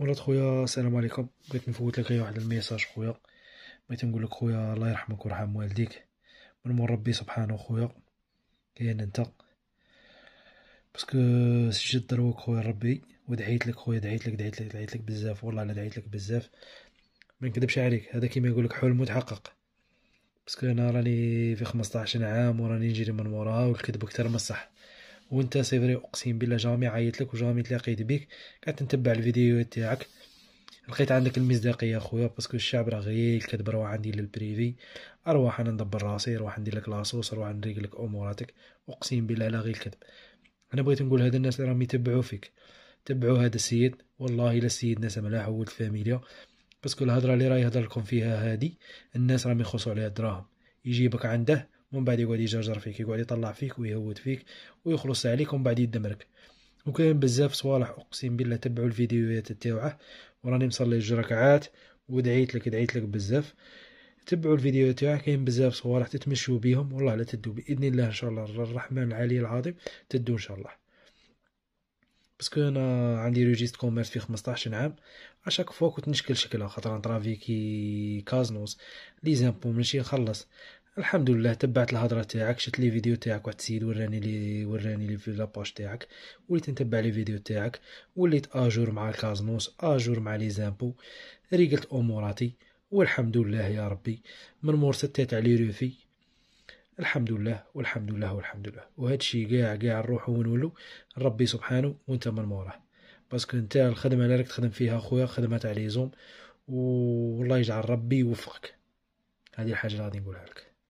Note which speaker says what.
Speaker 1: مرات خويا السلام عليكم بغيت نفوت لك غير واحد الميساج خويا بغيت نقول لك خويا الله يرحمك ويرحم والديك من مول ربي سبحانه خويا كاين انت باسكو سجد دروك خويا ربي ودعيت لك خويا دعيت لك دعيت لك دعيت لك بزاف والله انا دعيت لك بزاف ما نكذبش عليك هذا كيما يقول لك حلم متحقق باسكو انا راني في 15 عام وراني نجري من وراها والكذب اكثر من الصح وانت سيفري اقسم بالله جامي عيط لك وجامي تلاقيت بك نتبع الفيديوهات تاعك لقيت عندك المصداقيه خويا باسكو الشعب راه غير الكذب روح عندي للبريفي اروح انا ندبر راسي روح ندير لك لاصوص روح نريق لك اموراتك اقسم بالله لا غير الكذب انا بغيت نقول هاد الناس اللي راهم يتبعوا فيك تبعوا هذا السيد والله الا السيد ناس ملاح ولد فاميليا باسكو الهضره اللي راه يهضر لكم فيها هادي الناس راهم يخصوا عليها الدراهم يجيبك عنده ومن بعد يقعد يجرجر فيك يقعد يطلع فيك ويهود فيك ويخلص عليك ومن بعد يدمرك وكاين بزاف صوالح اقسم بالله تبعوا الفيديوهات تاعو وراني مصلي جوج ركعات ودعيت لك دعيت لك بزاف تبعوا الفيديو تاعو كاين بزاف صوالح تتمشوا بيهم والله لا تدو باذن الله ان شاء الله الرحمن العلي العظيم تدو ان شاء الله باسكو انا عندي ريجيست كوميرس في 15 عام اشاك فوا كنت نشكل شكلها خاطر نطرافي كي كازنوس لي زامبو ماشي نخلص الحمد لله تبعت الهضره تاعك شفت لي فيديو تاعك واحد السيد وراني لي وراني لي في لاباج تاعك وليت نتبع لي فيديو تاعك وليت اجور مع الكازنوس اجور مع لي زامبو ريقلت اموراتي والحمد لله يا ربي من مور ستات علي روفي الحمد لله والحمد لله والحمد لله وهذا الشيء كاع كاع نروحو ونولو ربي سبحانه وانت من موراه باسكو انت الخدمه اللي راك تخدم فيها خويا خدمه تاع لي زوم والله يجعل ربي يوفقك هذه الحاجه اللي غادي نقولها لك